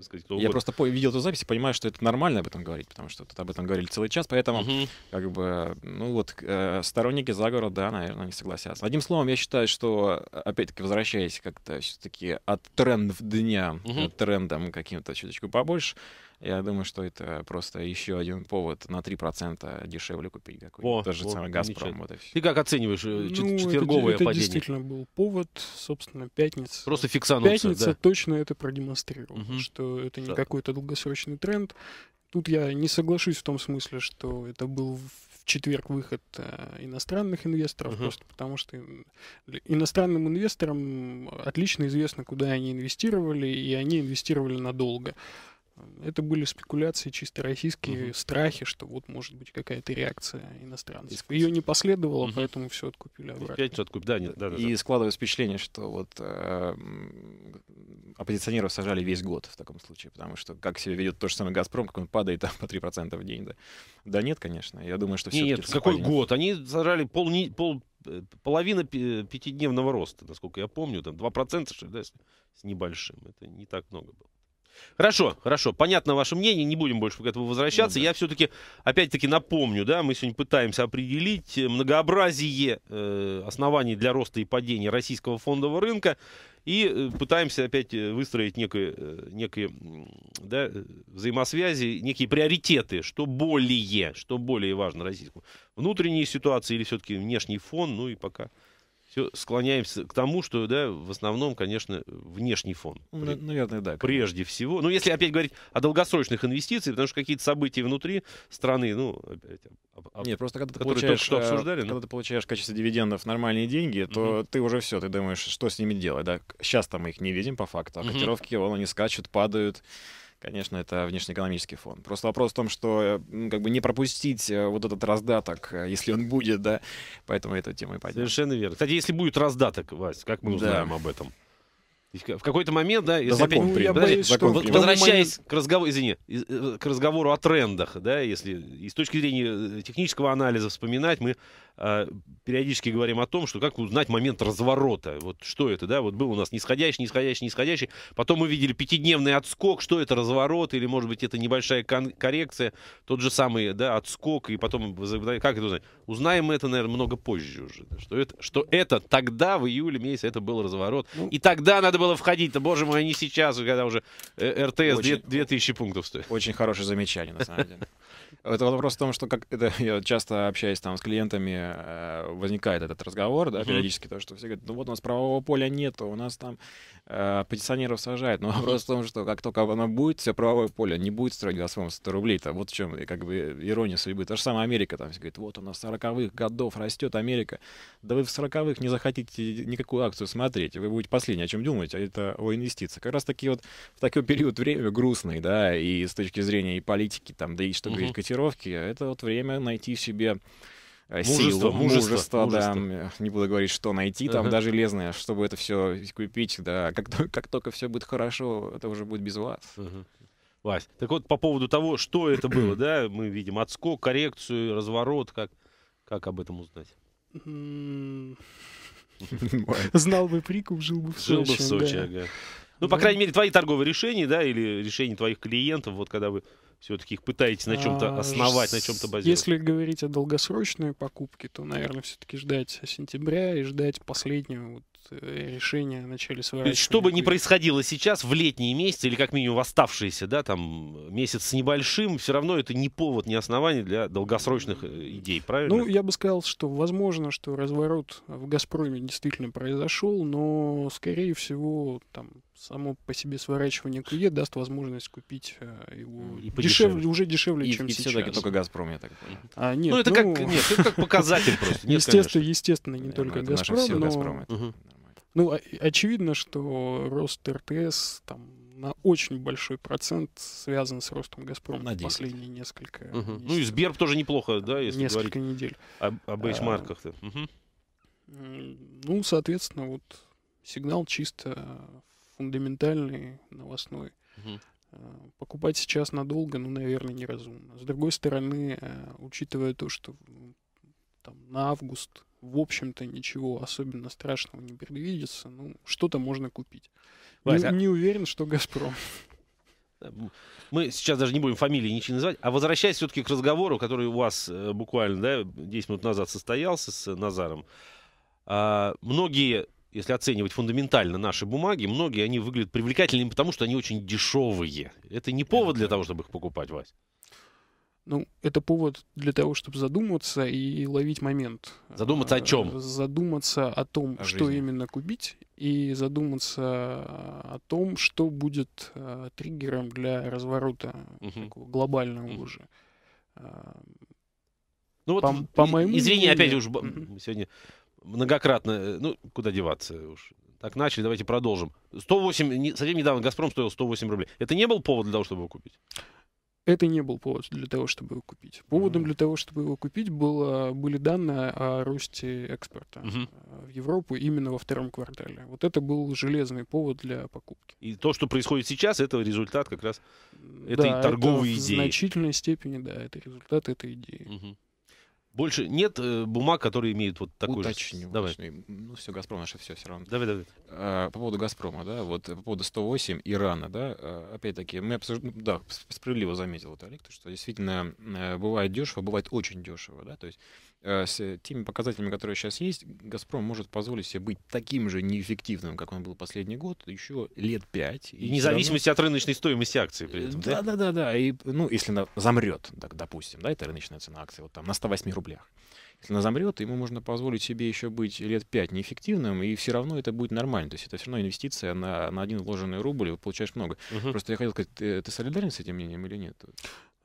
сказать, кто Я просто по- видел эту запись и понимаю, что это нормально об этом говорить, потому что тут об этом говорили целый час, поэтому, угу. как бы, ну вот, э, сторонники заговора, да, наверное, не согласятся. Одним словом, я считаю, что, опять-таки, возвращаясь как-то все-таки от трендов дня угу. к э, трендам каким-то чуточку побольше, я думаю, что это просто еще один повод на 3% дешевле купить какой то даже же вот, «Газпром». Вот и все. Ты как оцениваешь э, ну, четверговое это, это падение? действительно был повод, собственно, пятница. Просто фиксануться, Пятница да? точно это продемонстрировала, угу. что это не какой-то долгосрочный тренд. Тут я не соглашусь в том смысле, что это был в четверг выход э, иностранных инвесторов, uh просто потому что иностранным инвесторам отлично известно, куда они инвестировали, и они инвестировали надолго. Это были спекуляции чисто российские, угу. страхи, что вот может быть какая-то реакция иностранцев. Ее не последовало, угу. поэтому все откупили обратно. Пять откуп, да, нет, да, да, И да. складывалось впечатление, что вот э, оппозиционеров сажали весь год в таком случае, потому что как себя ведет тот же самый «Газпром», как он падает там по 3% в день. Да, да нет, конечно, я думаю, что все Нет, нет какой год? Они сажали пол, пол, э, половина э, пятидневного роста, насколько я помню, там 2% что, да, с небольшим. Это не так много было. Хорошо, хорошо. Понятно ваше мнение, не будем больше к этому возвращаться. Ну, да. Я все-таки, опять-таки, напомню, да, мы сегодня пытаемся определить э, многообразие э, оснований для роста и падения российского фондового рынка и э, пытаемся опять э, выстроить некие, некие да, взаимосвязи, некие приоритеты, что более, что более важно российскому. Внутренние ситуации или все-таки внешний фон, ну и пока все склоняемся к тому, что, да, в основном, конечно, внешний фон. Ну, наверное, да. Прежде всего. Ну, если опять говорить о долгосрочных инвестициях, потому что какие-то события внутри страны, ну, опять... Об, Нет, просто когда ты получаешь, что э, обсуждали, когда ну? ты получаешь в качестве дивидендов нормальные деньги, то угу. ты уже все, ты думаешь, что с ними делать, да? Сейчас-то мы их не видим по факту, а угу. котировки, вон, они скачут, падают. Конечно, это внешнеэкономический фон. Просто вопрос в том, что как бы не пропустить э, вот этот раздаток, э, если он будет, да, поэтому эту тему и поднял. Совершенно верно. Кстати, если будет раздаток, Вась, как мы узнаем да. об этом? В какой-то момент, да, если да закон опять, ну, подожди, боюсь, закон что... возвращаясь момент... к разговору, извини, э, к разговору о трендах, да, если и с точки зрения технического анализа вспоминать, мы а, периодически говорим о том, что как узнать момент разворота. Вот что это, да? Вот был у нас нисходящий, нисходящий, нисходящий. Потом мы видели пятидневный отскок. Что это, разворот? Или, может быть, это небольшая коррекция? Тот же самый, да, отскок. И потом, как это узнать? Узнаем это, наверное, много позже уже. Что это, что это тогда, в июле месяце, это был разворот. Ну, И тогда надо было входить-то, боже мой, не сейчас, когда уже э, РТС очень, 2000 пунктов стоит. Очень хорошее замечание, на самом деле. Это вопрос в том, что как это, я часто общаюсь там с клиентами, Э, возникает этот разговор, да, периодически, то, что все говорят, ну вот у нас правового поля нету, у нас там э, пенсионеров сажают, но вопрос в том, что как только оно будет, все правовое поле не будет строить голосовым 100 рублей, то вот в чем как бы ирония судьбы. Та же самая Америка, там все говорит, вот у нас 40-х годов растет Америка, да вы в 40-х не захотите никакую акцию смотреть, вы будете последний, о чем думаете, а это о инвестициях. Как раз таки вот в такой период времени грустный, да, и с точки зрения и политики, там, да и что угу. говорить, котировки, это вот время найти в себе Э, мужество, силу, мужество, мужество, да, мужество. не буду говорить, что найти там uh-huh. даже железное чтобы это все купить, да, как, как только все будет хорошо, это уже будет без вас. Uh-huh. Вась, так вот по поводу того, что это было, да, мы видим отскок, коррекцию, разворот, как, как об этом узнать? Знал бы прикуп, жил бы в Сочи. Жил бы в Сочи, ага. Ну, по крайней мере, твои торговые решения, да, или решения твоих клиентов, вот когда вы все-таки их пытаетесь на чем-то а, основать, на чем-то базировать? Если говорить о долгосрочной покупке, то, наверное, все-таки ждать сентября и ждать последнего вот э, решения в начале сворачивания. То есть, что бы ни происходило сейчас, в летние месяцы, или как минимум в оставшиеся, да, там, месяц с небольшим, все равно это не повод, не основание для долгосрочных э, идей, правильно? Ну, я бы сказал, что возможно, что разворот в «Газпроме» действительно произошел, но, скорее всего, там, само по себе сворачивание КЕ даст возможность купить э, его и дешевле, дешевле. уже дешевле, и, чем и сейчас. все-таки только «Газпром», я так понимаю. А, нет, ну, это, ну... Как, нет, это как показатель просто. Нет, естественно, естественно, не я только думаю, ну, «Газпром», но... «Газпром» это... угу. Ну, очевидно, что рост РТС там на очень большой процент связан с ростом Газпрома на последние несколько. Угу. Ну и Сберб тоже неплохо, да, если несколько недель. Об, этих марках то А, угу. Ну, соответственно, вот сигнал чисто фундаментальный, новостной. Угу. Покупать сейчас надолго, ну, наверное, неразумно. С другой стороны, э, учитывая то, что там, на август, в общем-то, ничего особенно страшного не предвидится, ну, что-то можно купить. Вася, не, а не уверен, что «Газпром». Мы сейчас даже не будем фамилии ничего называть, а возвращаясь все-таки к разговору, который у вас э, буквально да, 10 минут назад состоялся с Назаром, а, многие если оценивать фундаментально наши бумаги, многие они выглядят привлекательными, потому что они очень дешевые. Это не повод для того, чтобы их покупать, Вась? Ну, это повод для того, чтобы задуматься и ловить момент. Задуматься о а, чем? Задуматься о том, о что жизни. именно купить, и задуматься а, о том, что будет э, триггером для разворота угу. глобального угу. уже. Ну вот, по, по моему извини, мнению... опять уж, угу. сегодня многократно, э, ну, куда деваться уж. Так начали, давайте продолжим. 108, не, совсем недавно «Газпром» стоил 108 рублей. Это не был повод для того, чтобы его купить? Это не был повод для того, чтобы его купить. Поводом mm для того, чтобы его купить, было, были данные о росте экспорта mm-hmm. в Европу именно во втором квартале. Вот это был железный повод для покупки. И то, что происходит сейчас, это результат как раз этой да, торговой это идеи. В значительной степени, да, это результат этой идеи. Mm-hmm. Больше нет э, бумаг, которые имеют вот такую Уточню, же... Давай. Ну все, «Газпром» наше все все равно. Давай, давай. А, по поводу «Газпрома», да, вот э, по поводу 108 Ирана, да, э, опять-таки, мы обсуж... Ну, да, справедливо заметил вот Олег, то, что действительно бывает дешево, бывает очень дешево, да, то есть Э, с теми показателями, которые сейчас есть, «Газпром» может позволить себе быть таким же неэффективным, как он был последний год, еще лет пять. И независимости равно... от рыночной стоимости акции при этом, да? Да, да, да. И, ну, если она замрет, так, допустим, да, это рыночная цена акции, вот там на 108 рублях. Если она замрет, ему можно позволить себе еще быть лет пять неэффективным, и все равно это будет нормально. То есть это все равно инвестиция на, на один вложенный рубль, и вы получаешь много. Угу. Просто я хотел сказать, ты, ты солидарен с этим мнением или нет?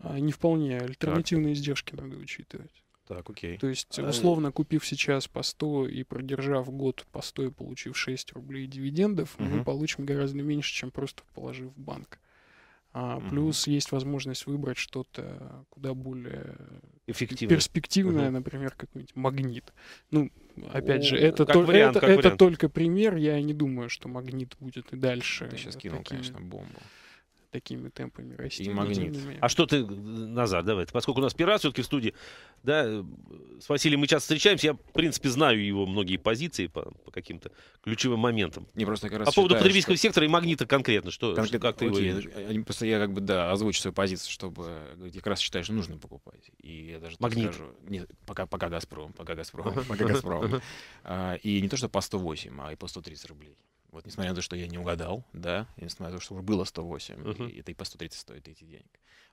А, не вполне. Альтернативные так. издержки надо учитывать. Так, окей. То есть, а, условно, купив сейчас по 100 и продержав год по 100 и получив 6 рублей дивидендов, угу. мы получим гораздо меньше, чем просто положив в банк. А, плюс угу. есть возможность выбрать что-то куда более Эффективное. перспективное, угу. например, какой-нибудь магнит. Ну, опять О, же, это, то, вариант, это, это только пример. Я не думаю, что магнит будет и дальше. Ты сейчас кинул, такими... конечно, бомбу такими темпами расти. И магнит. А что ты, э, назад давай, поскольку у нас пират все-таки в студии, да, э, с Василием мы часто встречаемся, я, в принципе, знаю его многие позиции по, по каким-то ключевым моментам. Не, просто как раз По поводу потребительского что... сектора и магнита конкретно, что, конкретно, как ты окей, его э, я, Просто я как бы, да, озвучу свою позицию, чтобы, как раз считаю, что нужно покупать. И я даже магнит. скажу, нет, пока, пока Газпром, пока Газпром, пока Газпром. А, и не то, что по 108, а и по 130 рублей. Вот несмотря на то, что я не угадал, да, и несмотря на то, что уже было 108, uh-huh. и, и ты по 130 стоит эти денег.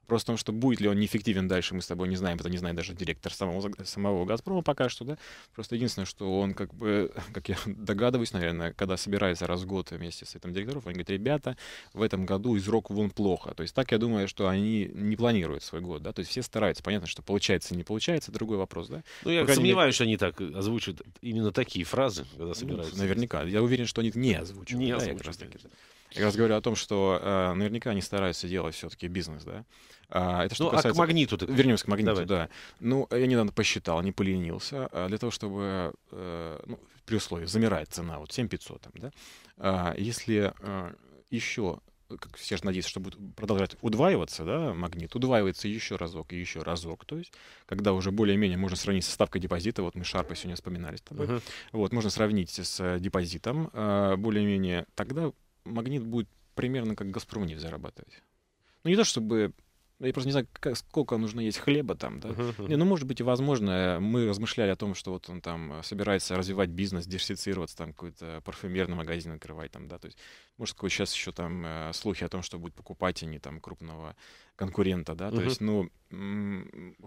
Просто в том, что будет ли он неэффективен дальше, мы с тобой не знаем, это не знает даже директор самого, самого «Газпрома» пока что, да. Просто единственное, что он как бы, как я догадываюсь, наверное, когда собирается раз в год вместе с этим директором, он говорит, ребята, в этом году из рок вон плохо. То есть так я думаю, что они не планируют свой год, да. То есть все стараются. Понятно, что получается, не получается, другой вопрос, да. Ну, я Пока сомневаюсь, мере... что они так озвучат именно такие фразы, когда ну, собираются. Ну, наверняка. Я уверен, что они не озвучивают. Не да, озвучивают. Я раз говорю о том, что э, наверняка они стараются делать все-таки бизнес, да. А, это что ну, касается... а к магниту -то... Вернемся к магниту, Давай. да. Ну, э, я недавно посчитал, не поленился, а, для того, чтобы, э, ну, при условии, замирает цена, вот 7500 там, да, а, если э, еще как все же надеются, что будет продолжать удваиваться, да, магнит, удваивается еще разок и еще разок, то есть, когда уже более-менее можно сравнить со ставкой депозита, вот мы шарпы сегодня вспоминали с тобой, uh-huh. вот, можно сравнить с э, депозитом, а, более-менее, тогда магнит будет примерно как Газпром нефть зарабатывать. Ну, не то чтобы я просто не знаю, как, сколько нужно есть хлеба там, да. Не, ну, может быть, возможно, э, мы размышляли о том, что вот он там э, собирается развивать бизнес, диверсифицироваться, там какой-то парфюмерный магазин открывать, там, да. То есть, может, какой сейчас еще там э, слухи о том, что будет покупать они там крупного конкурента, да. То есть, ну,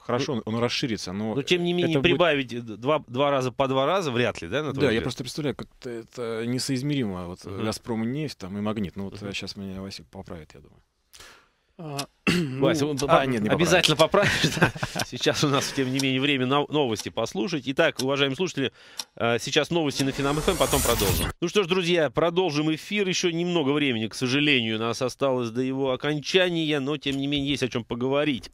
хорошо, ну, он, он расширится, но... Но, ну, тем не менее, прибавить будет... два, два раза по два раза вряд ли, да, на Да, взгляд? я просто представляю, как это несоизмеримо. Вот uh-huh. «Газпром» нефть там и «Магнит». Ну, вот сейчас меня Василий поправит, я думаю. А, Вася, ну, а, нет, не обязательно поправишь. Сейчас у нас, тем не менее, время на новости послушать. Итак, уважаемые слушатели, э, сейчас новости на Финам ФМ, эм, потом продолжим. Ну что ж, друзья, продолжим эфир. Еще немного времени, к сожалению, нас осталось до его окончания, но, тем не менее, есть о чем поговорить.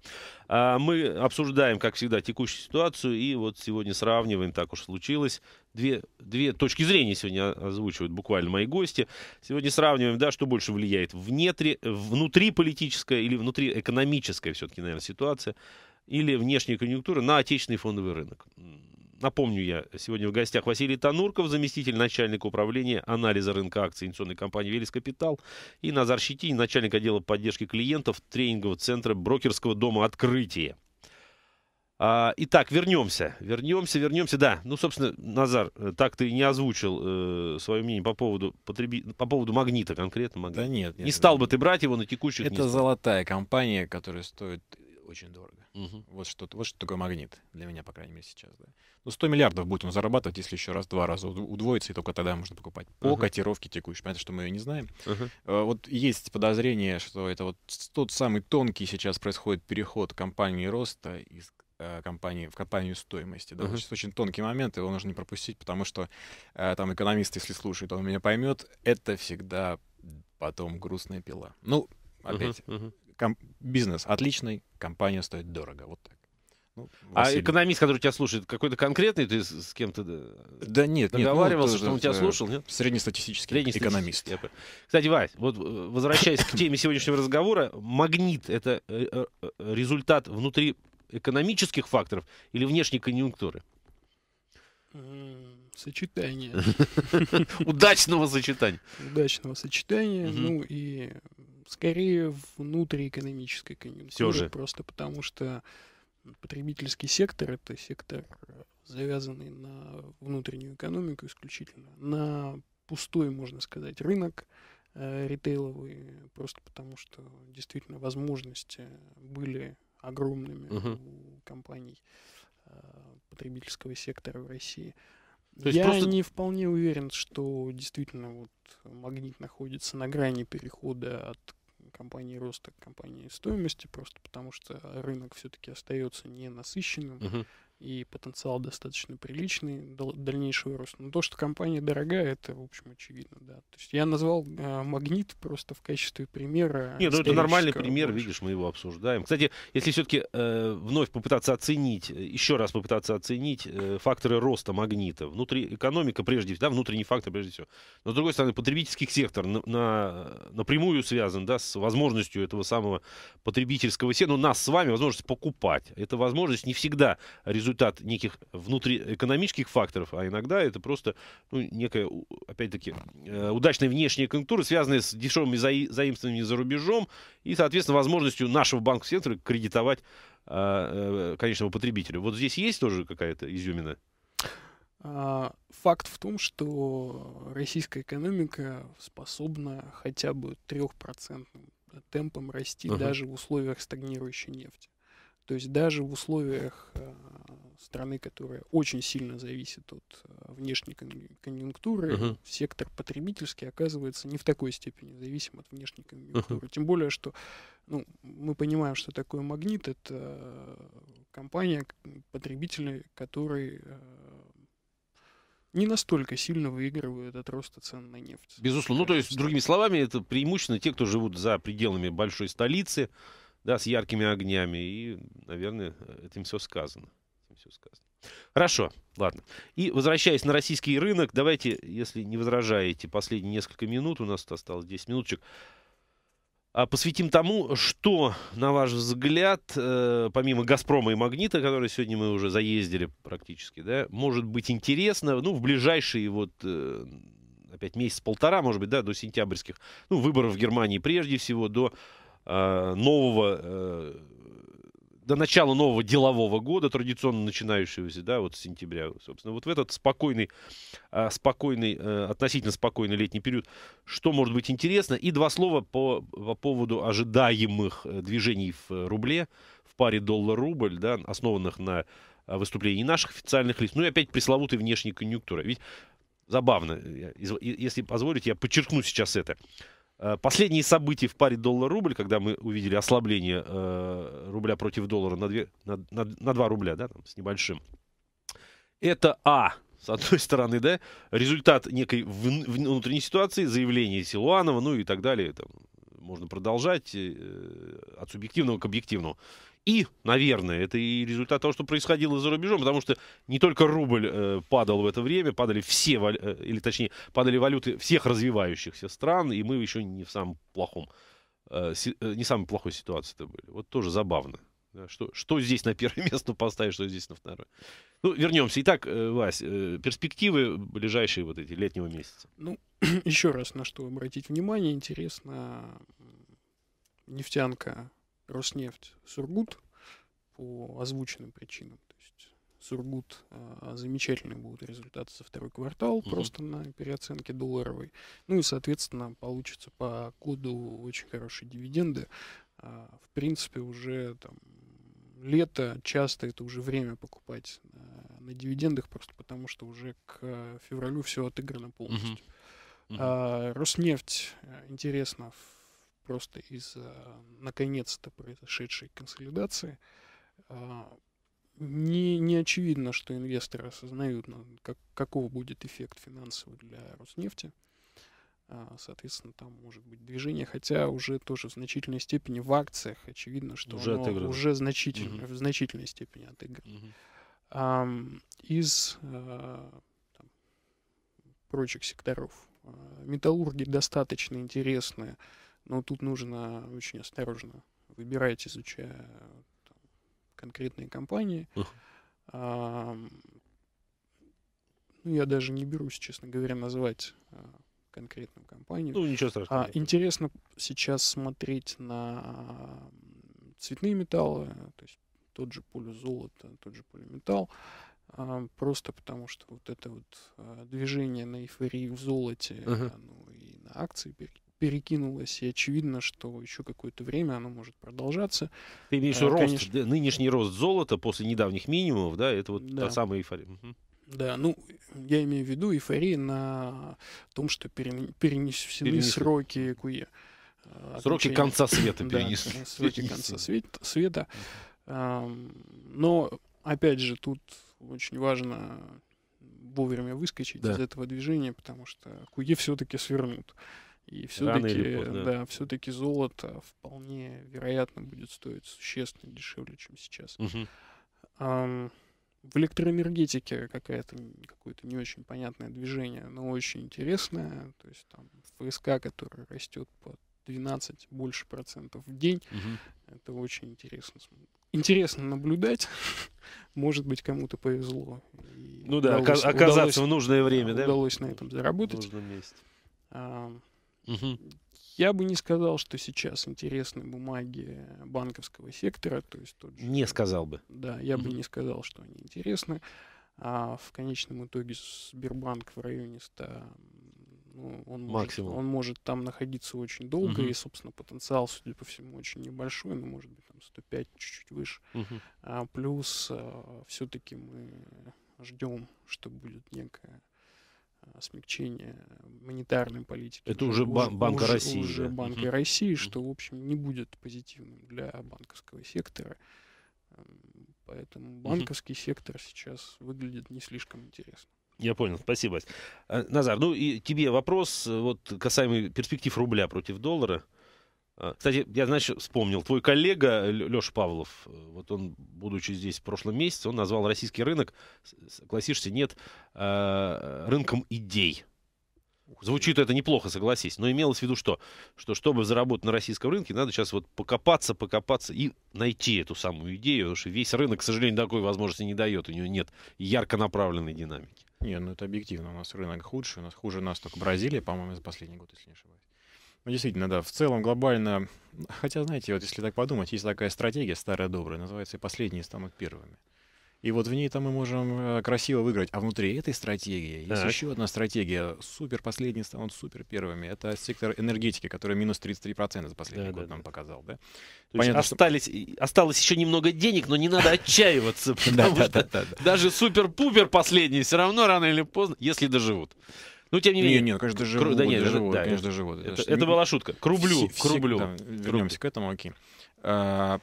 А, мы обсуждаем, как всегда, текущую ситуацию, и вот сегодня сравниваем, так уж случилось, две, две точки зрения сегодня озвучивают буквально мои гости. Сегодня сравниваем, да, что больше влияет, внетри, внутри политическая или внутри экономическая все-таки, наверное, ситуация, или внешняя конъюнктура на отечественный фондовый рынок. Напомню я, сегодня в гостях Василий Танурков, заместитель начальника управления анализа рынка акций инвестиционной компании «Велес Капитал» и Назар Щетинин, начальник отдела поддержки клиентов тренингового центра брокерского дома «Открытие». А, итак, вернемся, вернемся, вернемся. Да, ну, собственно, Назар, э, так ты не озвучил э, свое мнение по поводу, потреби... по поводу магнита конкретно. Магнита. Да нет, нет. Не стал бы ты брать его на текущих... Это золотая компания, которая стоит очень дорого. Угу. Вот, что, вот что такое магнит для меня, по крайней мере, сейчас. Да. Ну, 100 миллиардов будет он зарабатывать, если еще раз два раза удвоится, и только тогда можно покупать. По uh котировке текущей. Понятно, что мы ее не знаем. uh вот есть подозрение, что это вот тот самый тонкий сейчас происходит переход компании роста из э, компании, в компанию стоимости. Да? Uh-huh. Сейчас очень тонкий момент, его нужно не пропустить, потому что э, там экономист, если слушает, он меня поймет, это всегда потом грустная пила. Ну, опять, uh-huh, uh-huh. Ком- бизнес отличный, компания стоит дорого. Вот так. Ну, а экономист, который тебя слушает, какой-то конкретный ты с кем-то да нет, договаривался, нет, ну, что он тебя слушал? Нет? Среднестатистический, Среднестатистический экономист. Кстати, Вась, вот э, возвращаясь к теме сегодняшнего разговора, магнит — это э, э, результат внутри экономических факторов или внешней конъюнктуры? Сочетание. Удачного сочетания. Удачного сочетания. Ну и скорее внутриэкономической конъюнктуре, Все же. просто потому что потребительский сектор это сектор, завязанный на внутреннюю экономику исключительно, на пустой, можно сказать, рынок э, ритейловый, просто потому что действительно возможности были огромными uh-huh. у компаний э, потребительского сектора в России. То есть Я просто... не вполне уверен, что действительно вот магнит находится на грани перехода от компании роста к компании стоимости, просто потому что рынок все-таки остается ненасыщенным. Угу и потенциал достаточно приличный дальнейшего роста. Но то, что компания дорогая, это, в общем, очевидно, да. То есть я назвал э, магнит просто в качестве примера. Нет, ну это нормальный пример, больше. видишь, мы его обсуждаем. Кстати, если все-таки э, вновь попытаться оценить, еще раз попытаться оценить э, факторы роста магнита, внутри экономика прежде всего, да, внутренний фактор прежде всего. Но с другой стороны, потребительский сектор на, на, напрямую связан, да, с возможностью этого самого потребительского сектора, ну, нас с вами возможность покупать. Эта возможность не всегда результат результат неких внутриэкономических факторов, а иногда это просто ну, некая, опять-таки, э, удачная внешняя конъюнктура, связанная с дешевыми заимствованиями за рубежом и, соответственно, возможностью нашего банковского сектора кредитовать э, э, конечного потребителя. Вот здесь есть тоже какая-то изюмина? А, факт в том, что российская экономика способна хотя бы трехпроцентным темпом расти uh-huh. даже в условиях стагнирующей нефти. То есть даже в условиях э, страны, которая очень сильно зависит от э, внешней конъюнктуры, uh-huh. сектор потребительский оказывается не в такой степени зависим от внешней конъюнктуры. Uh-huh. Тем более, что ну, мы понимаем, что такое магнит это компания потребителей, которые э, не настолько сильно выигрывает от роста цен на нефть. Безусловно. Ну, то есть, другими словами, это преимущественно те, кто живут за пределами большой столицы, да, с яркими огнями. И, наверное, этим все сказано. Этим все сказано. Хорошо, ладно. И возвращаясь на российский рынок, давайте, если не возражаете, последние несколько минут, у нас осталось 10 минуточек, а посвятим тому, что, на ваш взгляд, э, помимо «Газпрома» и «Магнита», которые сегодня мы уже заездили практически, да, может быть интересно, ну, в ближайшие вот э, опять месяц-полтора, может быть, да, до сентябрьских, ну, выборов в Германии прежде всего, до Э, нового э, до начала нового делового года, традиционно начинающегося, да, вот с сентября, собственно, вот в этот спокойный, э, спокойный, относительно спокойный летний период, что может быть интересно? И два слова по, по поводу ожидаемых движений в рубле в паре доллар-рубль, да, основанных на выступлении наших официальных лиц, ну и опять пресловутой внешней конъюнктуры. Ведь забавно, если позволите, я подчеркну сейчас это. Э, последние события в паре доллар-рубль, когда мы увидели ослабление э, рубля против доллара на, 2, на, на, на 2 рубля, да, там, с небольшим. Это А, с одной стороны, да, результат некой в, внутренней ситуации, заявление Силуанова, ну и так далее, там, можно продолжать э, от субъективного к объективному. И, наверное, это и результат того, что происходило за рубежом, потому что не только рубль э, падал в это время, падали все, вал... Э, или точнее, падали валюты всех развивающихся стран, и мы еще не в самом плохом, э, э не самой плохой ситуации-то были. Вот тоже забавно. Что, что здесь на первое место поставить, что здесь на второе. Ну, вернемся. Итак, э, Вась, перспективы ближайшие вот эти летнего месяца. Ну, еще раз на что обратить внимание. Интересно, нефтянка Роснефть Сургут по озвученным причинам. То есть Сургут а, замечательные будут результаты за второй квартал, угу. просто на переоценке долларовой. Ну и, соответственно, получится по коду очень хорошие дивиденды. А, в принципе, уже там лето, часто это уже время покупать а, на дивидендах, просто потому что уже к февралю все отыграно полностью. Угу. Uh-huh. Роснефть, а, интересно, в просто из-за наконец-то произошедшей консолидации а, не, не очевидно, что инвесторы осознают, ну, как, каков будет эффект финансовый для Роснефти. А, соответственно, там может быть движение, хотя уже тоже в значительной степени в акциях очевидно, что уже, оно уже значительно, угу. в значительной степени отыграно. Угу. из а, там, прочих секторов металлурги достаточно интересные но тут нужно очень осторожно выбирать, изучая там, конкретные компании. А, ну, я даже не берусь, честно говоря, назвать а, конкретную компанию. Ну, ничего страшного. А, интересно сейчас смотреть на цветные металлы, то есть тот же полюзолото, тот же полиметалл, а, просто потому что вот это вот э, движение на эйфории в золоте, uh-huh. оно ну, и на акции перекидывается перекинулось, и очевидно, что еще какое-то время оно может продолжаться. Ты имеешь в э, виду рост, Конечно... нынешний рост золота после недавних минимумов, да, это вот да. та самая эйфория. Угу. Да, ну, я имею в виду эйфории на том, что перенесены перенесли. сроки КУЕ. Э, э, сроки конца света перенесли. Да, сроки конца света. света. Но, опять же, тут очень важно вовремя выскочить да. из этого движения, потому что КУЕ все-таки свернут. И все-таки, да. все-таки золото вполне вероятно будет стоить существенно дешевле, чем сейчас. Угу. А, в электроэнергетике какая то какое-то не очень понятное движение, но очень интересное. То есть там ФСК, который растет по 12 больше процентов в день, угу. это очень интересно. Интересно наблюдать. Может быть, кому-то повезло. ну да, удалось, оказаться удалось, в нужное время, удалось да? Удалось на этом заработать. В нужном месте. Угу. Я бы не сказал, что сейчас интересны бумаги банковского сектора, то есть тот же. Не сказал бы. Да, я угу. бы не сказал, что они интересны. А в конечном итоге Сбербанк в районе 100, ну, он, Максимум. может, он может там находиться очень долго, угу. и, собственно, потенциал, судя по всему, очень небольшой, ну, может быть, там 105, чуть-чуть выше. Угу. А, плюс а, все-таки мы ждем, что будет некая смягчение монетарной политики. Это уже, уже бан- Банка России. Уже да? Банка угу. России, что, в общем, не будет позитивным для банковского сектора. Эм, поэтому банковский угу. сектор сейчас выглядит не слишком интересно. Я понял, спасибо. Э, Назар, ну и тебе вопрос э, вот касаемый перспектив рубля против доллара. А, кстати, я, значит вспомнил, твой коллега Леша Павлов, э, вот он, будучи здесь в прошлом месяце, он назвал российский рынок, согласишься, нет, э, рынком идей. Звучит это неплохо, согласись, но имелось в виду что? Что чтобы заработать на российском рынке, надо сейчас вот покопаться, покопаться и найти эту самую идею, потому что весь рынок, к сожалению, такой возможности не дает, у него нет ярко направленной динамики. Не, ну это объективно, у нас рынок худший, у нас хуже нас только Бразилия, по-моему, за последний год, если не ошибаюсь. Ну, действительно, да. В целом, глобально... Хотя, знаете, вот если так подумать, есть такая стратегия старая добрая, называется «Последние станут первыми». И вот в ней там мы можем э, красиво выиграть. А внутри этой стратегии так. есть еще одна стратегия. Супер последние станут супер первыми. Это сектор энергетики, который минус 33% за последний да, год да, нам да. показал. Да? То Понятно, есть остались, что... осталось еще немного денег, но не надо отчаиваться. Потому что даже супер-пупер последние все равно рано или поздно, если доживут. Ну, тем не менее. Ну, нет, нет, конечно, живут. да, нет, живот, да, конечно, это, живот. Это, это была шутка. К рублю, все, к рублю. Да, вернемся к этому, окей. А,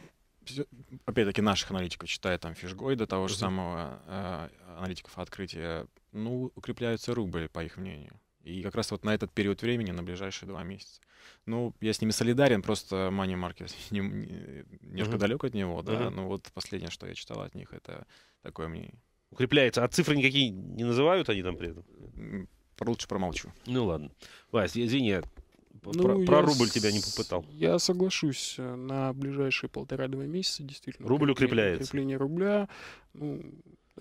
опять-таки, наших аналитиков, читая там Фишгой, до того же самого а, аналитиков открытия, ну, укрепляются рубль, по их мнению. И как раз вот на этот период времени, на ближайшие два месяца. Ну, я с ними солидарен, просто Money Market не, не, немножко далек от него, да. Uh-huh. вот последнее, что я читал от них, это такое мнение. Укрепляется. А цифры никакие не называют они там при этом? Про лучше промолчу. Ну ладно. Вась, извини, я ну, про, про рубль с... тебя не попытал. Я соглашусь. Э, на ближайшие полтора-два месяца действительно... Рубль укрепляется. Укрепление рубля. Ну,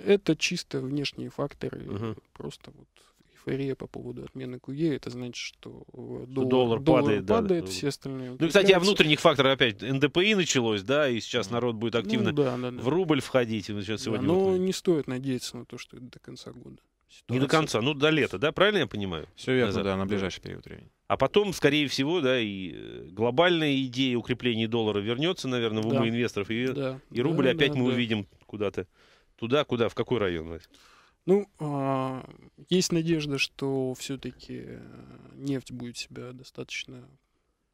это чисто внешние факторы. Угу. Просто вот эйфория по поводу отмены QE, это значит, э, что доллар, доллар падает, доллар падает да, все остальные... Ну, кстати, о внутренних факторах опять НДПИ началось, да, и сейчас народ будет активно ну, да, да, да. в рубль входить. И да, сегодня да, но вот... не стоит надеяться на то, что это до конца года. Ситуация. Не до конца, ну до лета, да, правильно я понимаю? Все верно, Назад. да, на ближайший период времени. А потом, скорее всего, да, и э, глобальная идея укрепления доллара вернется, наверное, в умы да. инвесторов, и, да. и рубль да, опять да, мы да. увидим куда-то. Туда, куда, в какой район? Ну, а, есть надежда, что все-таки э, нефть будет себя достаточно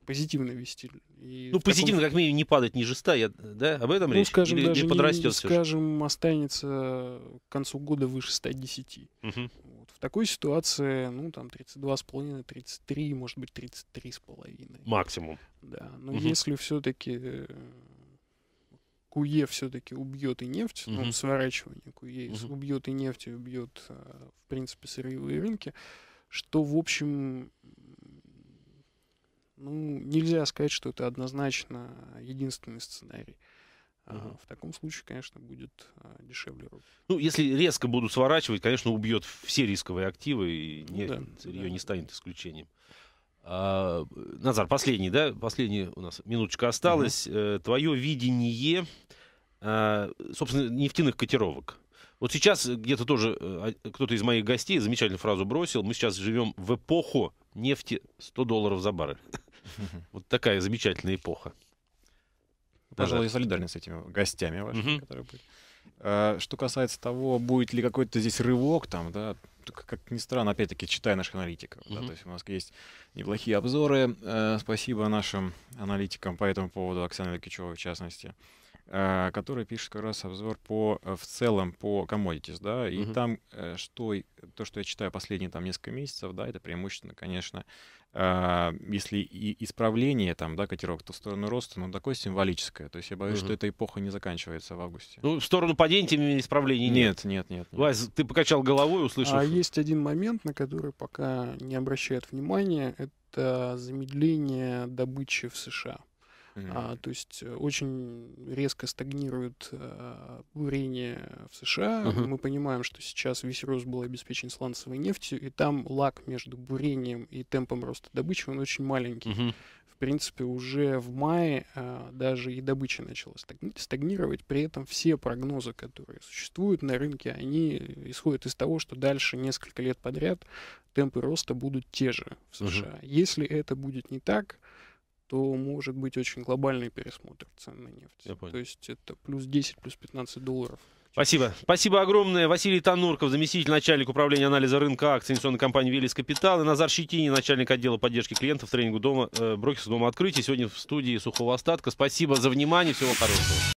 позитивно вести. И ну, позитивно, таком... как минимум, не падать ниже 100, я, да? Об этом ну, речь? Скажем, или, даже или подрастет не, Скажем, же? останется к концу года выше 110. Угу. Вот, в такой ситуации, ну, там, 32,5, 33, может быть, 33,5. Максимум. Да, но угу. если все-таки э, КУЕ все-таки убьет и нефть, угу. ну, сворачивание КУЕ угу. убьет и нефть, и убьет, э, в принципе, сырьевые рынки, что, в общем, ну, нельзя сказать, что это однозначно единственный сценарий. Uh-huh. В таком случае, конечно, будет а, дешевле. Ну, если резко будут сворачивать, конечно, убьет все рисковые активы, и не, ну да, да. не станет исключением. А, Назар, последний, да? Последний у нас минуточка осталась. Uh-huh. Э, Твое видение, а, собственно, нефтяных котировок. Вот сейчас где-то тоже э, кто-то из моих гостей замечательную фразу бросил. Мы сейчас живем в эпоху нефти 100 долларов за баррель. Вот такая замечательная эпоха. Пожалуй, я солидарен с этими гостями вашими, которые были. А, что касается того, будет ли какой-то здесь рывок, там, да, как ни странно, опять-таки, читая наших аналитиков. Mm-hmm. Да, то есть у нас есть неплохие обзоры. Э, спасибо нашим аналитикам по этому поводу, Оксане Лекичевой в частности, э, который пишет как раз обзор по, э, в целом по commodities. Да, и mm-hmm. там э, что, то, что я читаю последние там, несколько месяцев, да, это преимущественно, конечно, э, а, если и исправление там, да, котировок, то в сторону роста, но ну, такое символическое. То есть я боюсь, угу. что эта эпоха не заканчивается в августе. Ну, в сторону падения тем исправлений нет. Нет, нет, нет. нет. Вась, ты покачал головой, услышал. А есть один момент, на который пока не обращают внимания, это замедление добычи в США. А, то есть э, очень резко стагнирует а, бурение в США. Uh-huh. Мы понимаем, что сейчас весь рост был обеспечен сланцевой нефтью, и там лак между бурением и темпом роста добычи, он очень маленький. Uh-huh. В принципе, уже в мае а, даже и добыча начала стагнировать. При этом все прогнозы, которые существуют на рынке, они исходят из того, что дальше несколько лет подряд темпы роста будут те же в США. Угу. Если это будет не так, то может быть очень глобальный пересмотр цен на нефть. Я понял. То есть это плюс 10, плюс 15 долларов. Спасибо. Спасибо огромное. Василий Танурков, заместитель начальник управления анализа рынка акций инвестиционной компании «Велис Капитал» и Назар Щетинин, начальник отдела поддержки клиентов тренингу дома, э, брокерского дома открытия. Сегодня в студии сухого остатка. Спасибо за внимание. Всего хорошего.